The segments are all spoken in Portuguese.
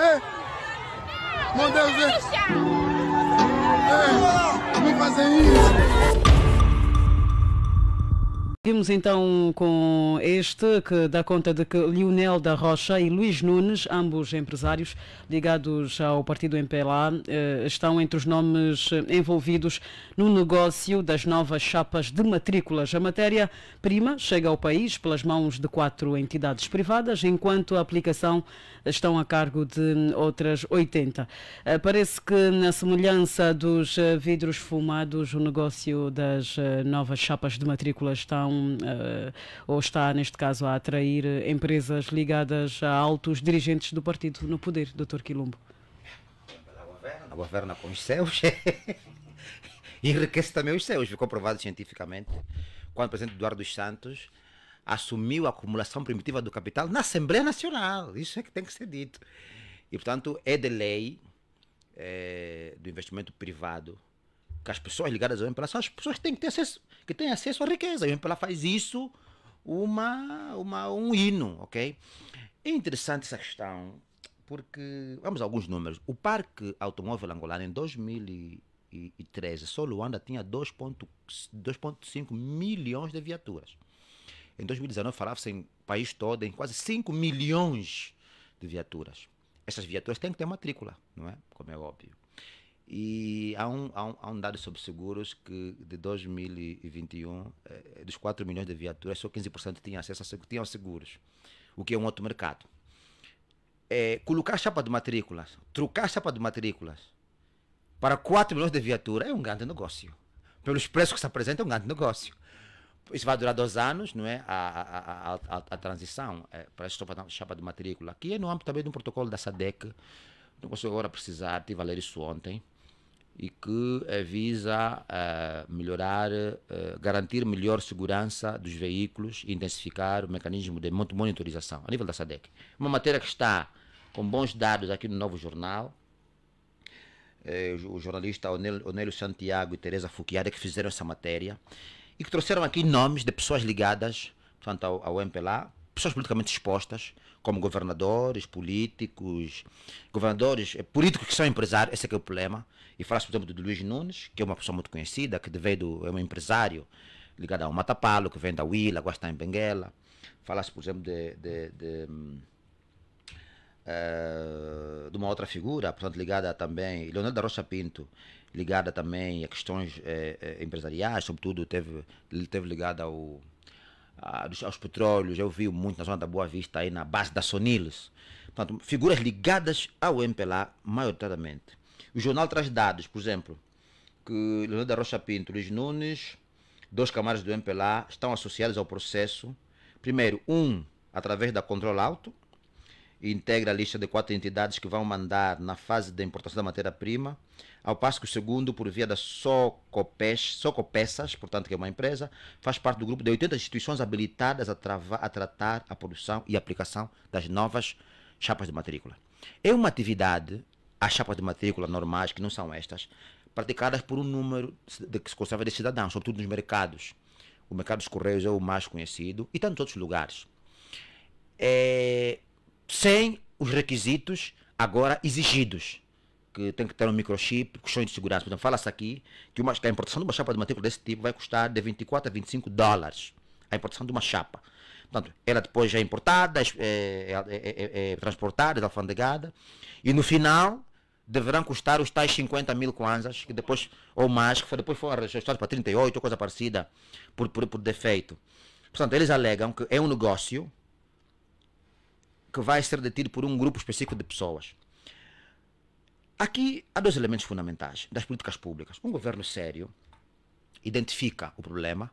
Ei! Meu Deus! Ei! Ei! Não fazem isso! Seguimos então com este, que dá conta de que Lionel da Rocha e Luís Nunes, ambos empresários ligados ao partido MPLA, eh, estão entre os nomes eh, envolvidos no negócio das novas chapas de matrículas. A matéria-prima chega ao país pelas mãos de quatro entidades privadas, enquanto a aplicação estão a cargo de outras 80. Eh, parece que, na semelhança dos vidros fumados, o negócio das novas chapas de matrículas estão uh, ou está, neste caso, a atrair empresas ligadas a altos dirigentes do partido no poder, Dr. Quilombo? A governa com os céus enriquece também os céus, ficou provado cientificamente. Quando o presidente Eduardo dos Santos assumiu a acumulação primitiva do capital na Assembleia Nacional, isso é que tem que ser dito. E, portanto, é de lei é, do investimento privado que as pessoas ligadas ao MPLA são as pessoas que têm, que ter acesso, que têm acesso à riqueza. E o MPLA faz isso uma, uma, um hino, ok? É interessante essa questão, porque, vamos a alguns números. O parque automóvel angolano em 2013, só Luanda tinha 2,5 milhões de viaturas. Em 2019 falava-se em país todo em quase 5 milhões de viaturas. Essas viaturas têm que ter matrícula, não é? Como é óbvio. E há um, há um, há um dado sobre seguros que de 2021, eh, dos 4 milhões de viaturas, só 15% tinham acesso a tinham seguros, o que é um outro mercado. É, colocar chapa de matrículas, trocar chapa de matrículas para 4 milhões de viaturas é um grande negócio. Pelos preços que se apresentam é um grande negócio. Isso vai durar dois anos, não é? A, a, a, a, a transição é, para a chapa de matrícula, que é no âmbito também de um protocolo da SADEC. Não consigo agora precisar, tive a ler isso ontem e que visa uh, melhorar, uh, garantir melhor segurança dos veículos e intensificar o mecanismo de monitorização a nível da SADEC. Uma matéria que está com bons dados aqui no Novo Jornal. É, o jornalista Onélio Santiago e Teresa Fuquiara que fizeram essa matéria e que trouxeram aqui nomes de pessoas ligadas tanto ao, ao MPLA, pessoas politicamente expostas, como governadores, políticos, governadores, eh, políticos que são empresários, esse é que é o problema. E fala-se, por exemplo, do Luís Nunes, que é uma pessoa muito conhecida, que veio do, é um empresário ligado ao Matapalo, que vem da agora está em Benguela. Falasse, por exemplo, de, de, de, eh, de, uma outra figura, portanto, ligada também, Leonardo da Rocha Pinto, ligada também a questões eh, empresariais, sobretudo teve, teve ligada ao ah, aos petróleos, eu vi muito na zona da Boa Vista, aí na base da Soniles. Portanto, figuras ligadas ao MPLA, maioritariamente. O jornal traz dados, por exemplo, que Leonardo da Rocha Pinto, Luiz Nunes, dois camaradas do MPLA, estão associados ao processo. Primeiro, um através da Control Auto, integra a lista de quatro entidades que vão mandar na fase da importação da matéria-prima, ao passo que o segundo, por via da Socopes, Socopeças, portanto, que é uma empresa, faz parte do grupo de 80 instituições habilitadas a, travar, a tratar a produção e aplicação das novas chapas de matrícula. É uma atividade, as chapas de matrícula normais, que não são estas, praticadas por um número de, que se conserva de cidadãos, sobretudo nos mercados. O mercado dos Correios é o mais conhecido e tantos outros lugares. É, sem os requisitos agora exigidos. Que tem que ter um microchip, questões de segurança. portanto fala-se aqui que, uma, que a importação de uma chapa de matrícula desse tipo vai custar de 24 a 25 dólares. A importação de uma chapa. Portanto, ela depois é importada, é, é, é, é transportada, alfandegada. E no final, deverão custar os tais 50 mil kwanzas, que depois, ou mais, que foi, depois foram registrados para 38 ou coisa parecida, por, por, por defeito. Portanto, eles alegam que é um negócio que vai ser detido por um grupo específico de pessoas. Aqui há dois elementos fundamentais das políticas públicas. Um governo sério identifica o problema,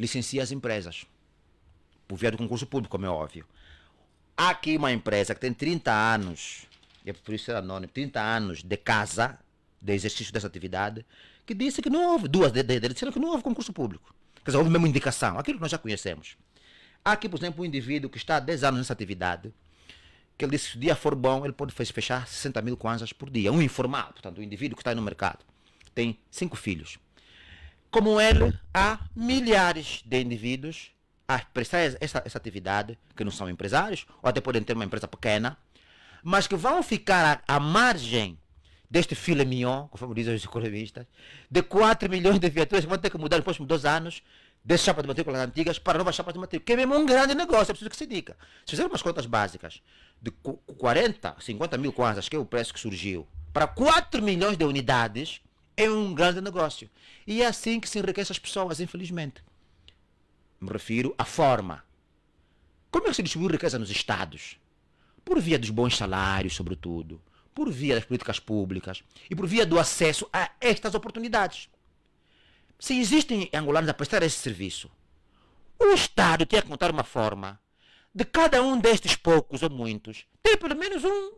licencia as empresas, por via do concurso público, como é óbvio. Há aqui uma empresa que tem 30 anos, e é por isso é anônimo, 30 anos de casa, de exercício dessa atividade, que disse que não houve, duas delas disseram que não houve concurso público. Quer dizer, houve mesmo indicação, aquilo que nós já conhecemos. Há aqui, por exemplo, um indivíduo que está há 10 anos nessa atividade, que ele disse que se o dia for bom, ele pode fechar 60 mil kwanzas por dia. Um informal, portanto, o um indivíduo que está aí no mercado. Tem cinco filhos. Como ele, há milhares de indivíduos a prestar essa, essa atividade, que não são empresários, ou até podem ter uma empresa pequena, mas que vão ficar à, à margem deste filé mignon, conforme dizem os economistas, de 4 milhões de viaturas que vão ter que mudar nos próximos dois anos, de chapas de matrículas antigas para novas chapas de matrícula, que é mesmo um grande negócio, é preciso que se diga. Se fizer umas contas básicas de 40, 50 mil kwanzas, que é o preço que surgiu, para 4 milhões de unidades, é um grande negócio. E é assim que se enriquecem as pessoas, infelizmente. Me refiro à forma. Como é que se distribui riqueza nos Estados? Por via dos bons salários, sobretudo, por via das políticas públicas e por via do acesso a estas oportunidades se existem angolanos a prestar esse serviço, o Estado tem que encontrar uma forma de cada um destes poucos ou muitos ter pelo menos um,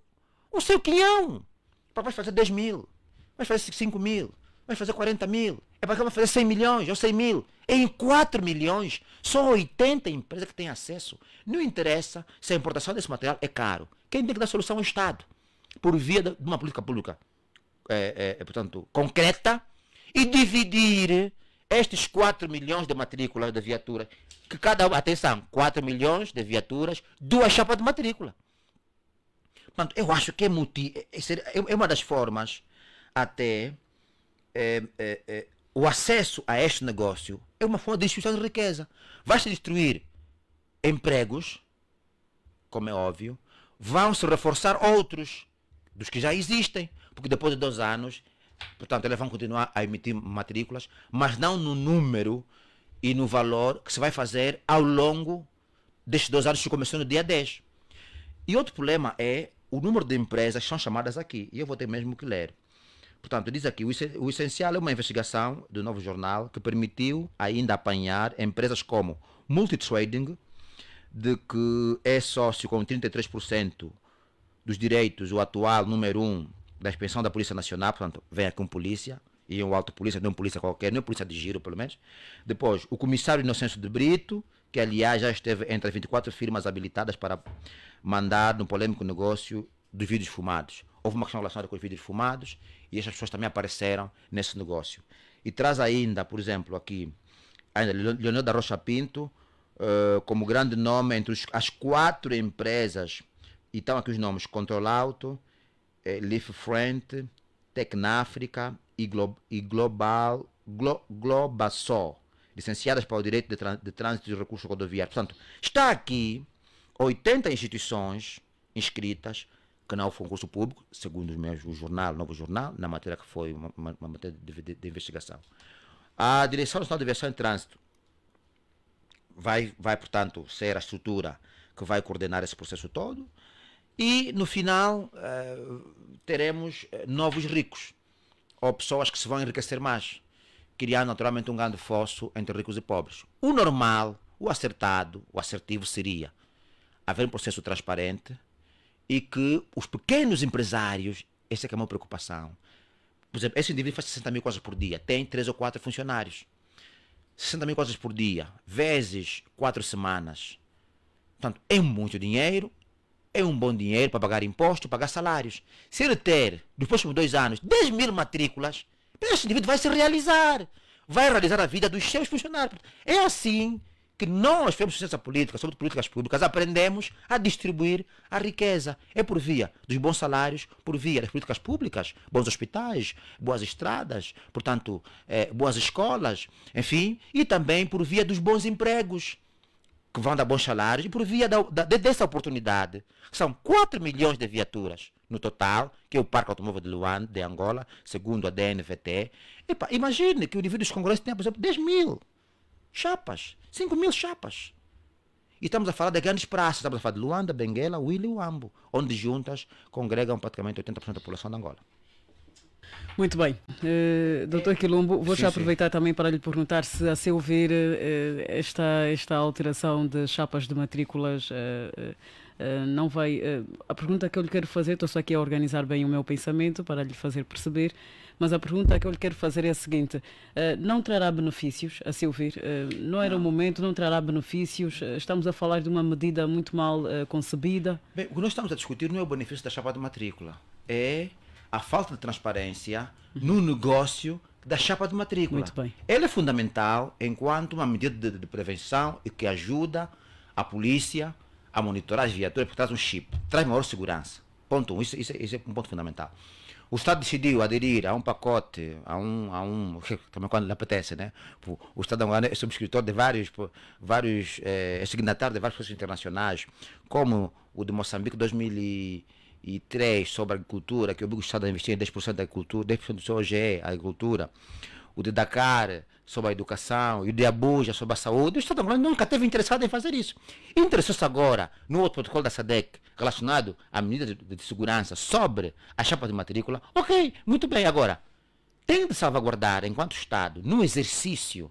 o seu quinhão. Para vais fazer 10 mil, vais fazer 5 mil, vais fazer 40 mil, é para vai fazer 100 milhões ou 100 mil. Em 4 milhões, são 80 empresas que têm acesso. Não interessa se a importação desse material é caro. Quem tem que dar solução é o Estado, por via de uma política pública, é, é, portanto, concreta, e dividir estes 4 milhões de matrículas de viatura, que cada atenção, 4 milhões de viaturas, duas chapas de matrícula. Portanto, eu acho que é, multi, é, é, é, uma das formas até é, é, é, o acesso a este negócio é uma forma de destruição de riqueza. Vai-se destruir empregos, como é óbvio, vão-se reforçar outros dos que já existem, porque depois de dois anos Portanto, elas vão continuar a emitir matrículas, mas não no número e no valor que se vai fazer ao longo destes dois anos que começou no dia 10. E outro problema é o número de empresas que são chamadas aqui, e eu vou ter mesmo que ler. Portanto, diz aqui, o essencial é uma investigação do novo jornal que permitiu ainda apanhar empresas como Multitrading, de que é sócio com 33% dos direitos, o atual número 1 da inspeção da Polícia Nacional, portanto, venha com polícia, e um alto polícia, não um polícia qualquer, nem um polícia de giro, pelo menos. Depois, o comissário Inocêncio de Brito, que aliás já esteve entre as 24 firmas habilitadas para mandar no polêmico negócio dos vidros fumados. Houve uma questão relacionada com os vidros fumados e essas pessoas também apareceram nesse negócio. E traz ainda, por exemplo, aqui, ainda Leonel da Rocha Pinto, uh, como grande nome entre os, as quatro empresas, e estão aqui os nomes, Control Auto, é, Leaf Tecnáfrica e, Glo e Global Glo Globasol, licenciadas para o direito de, de trânsito e recursos rodoviários. Portanto, está aqui 80 instituições inscritas que não foi um público, segundo meus, o jornal, novo jornal, na matéria que foi uma, uma matéria de, de, de, investigação. A Direção Nacional de Aviação e Trânsito vai, vai, portanto, ser a estrutura que vai coordenar esse processo todo. E no final uh, teremos eh, novos ricos, ou pessoas que se vão enriquecer mais, criando naturalmente um grande fosso entre ricos e pobres. O normal, o acertado, o assertivo seria haver um processo transparente e que os pequenos empresários, essa é que é minha preocupação, por exemplo, esse indivíduo faz 60 mil coisas por dia, tem 3 ou 4 funcionários. 60 mil coisas por dia, vezes 4 semanas. Portanto, é muito dinheiro é um bom dinheiro para pagar impostos, pagar salários. Se ele ter, nos próximos dois anos, 10 mil matrículas, esse indivíduo vai se realizar. Vai realizar a vida dos seus funcionários. É assim que nós, de ciência política, sobre políticas públicas, aprendemos a distribuir a riqueza. É por via dos bons salários, por via das políticas públicas, bons hospitais, boas estradas, portanto, é, boas escolas, enfim, e também por via dos bons empregos que vão dar bons salários, e por via da, da, dessa oportunidade, são 4 milhões de viaturas no total, que é o Parque Automóvel de Luanda, de Angola, segundo a DNVT. Epa, imagine que o indivíduo dos congressos tem, por exemplo, 10 mil chapas, 5 mil chapas. E estamos a falar de grandes praças, estamos a falar de Luanda, Benguela, Willy e Uambo, onde juntas congregam praticamente 80% da população de Angola. Muito bem. Uh, doutor Quilombo, vou sim, já aproveitar sim. também para lhe perguntar se, a seu ver, uh, esta, esta alteração de chapas de matrículas uh, não vai. a pergunta que eu lhe quero fazer, estou só aqui a organizar bem o meu pensamento para lhe fazer perceber, mas a pergunta que eu lhe quero fazer é a seguinte: não trará benefícios, a seu ver? não era não. o momento, não trará benefícios? estamos a falar de uma medida muito mal concebida? Bem, o que nós estamos a discutir não é o benefício da chapa de matrícula, é a falta de transparência no negócio da chapa de matrícula. Muito bem. Ela é fundamental enquanto uma medida de, de prevenção e que ajuda a polícia a monitorar as viaturas porque traz um chip, traz maior segurança. Ponto um, isso, isso, isso é um ponto fundamental. O Estado decidiu aderir a um pacote, a um, a um também quando lhe apetece, né? O Estado angolano é subscritor de vários, vários eh, é, signatário de vários processos internacionais, como o de Moçambique 2000 e 3 sobre agricultura, que obriga o Estado a investir em 10% da agricultura, 10% do seu OGE, agricultura. O de Dakar sobre a educação e o de Abuja sobre a saúde. O Estado angolano nunca teve interessado em fazer isso. Interessou-se agora no outro protocolo da SADEC relacionado à medida de, de, segurança sobre a chapa de matrícula. Ok, muito bem. Agora, tem de salvaguardar, enquanto Estado, no exercício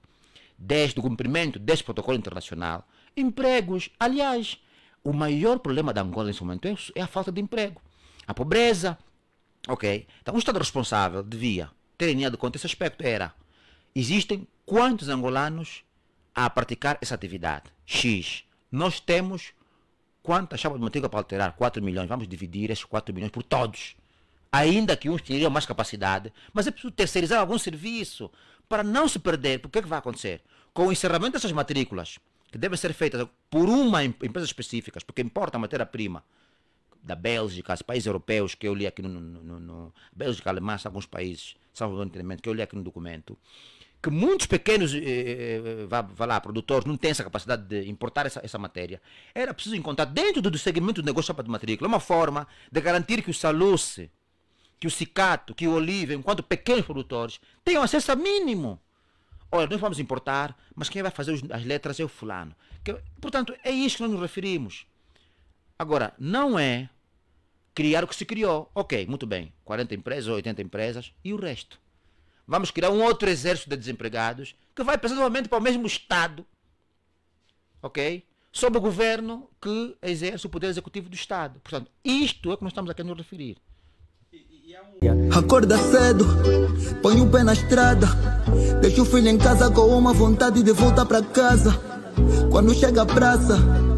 deste, do cumprimento deste protocolo internacional, empregos. Aliás, o maior problema da Angola nesse momento é, é a falta de emprego, a pobreza. Ok? Então, o Estado responsável devia ter em linha de conta esse aspecto. Era: existem quantos angolanos a praticar essa atividade? X. Nós temos quantas chapas de manteiga para alterar? 4 milhões. Vamos dividir esses 4 milhões por todos. Ainda que uns tenham mais capacidade, mas é preciso terceirizar algum serviço para não se perder. Porque o é que vai acontecer? Com o encerramento dessas matrículas, que deve ser feita por uma empresa específica, porque importa a matéria-prima da Bélgica, os países europeus, que eu li aqui no, no, no Bélgica, Alemanha, alguns países, São Paulo, que eu li aqui no documento, que muitos pequenos eh, eh, vá, vá lá, produtores não têm essa capacidade de importar essa, essa matéria. Era preciso encontrar dentro do segmento do negócio de matrícula uma forma de garantir que o Saluce, que o Cicato, que o Olive, enquanto pequenos produtores, tenham acesso a mínimo olha, nós vamos importar, mas quem vai fazer as letras é o fulano. Que, portanto, é isso que nós nos referimos. Agora, não é criar o que se criou. Ok, muito bem, 40 empresas, 80 empresas e o resto. Vamos criar um outro exército de desempregados que vai precisamente para o mesmo Estado, ok? Sob o governo que exerce o poder executivo do Estado. Portanto, isto é que nós estamos aqui a nos referir. Acorda cedo, põe o pé na estrada. Deixa o filho em casa com uma vontade de voltar pra casa. Quando chega a praça.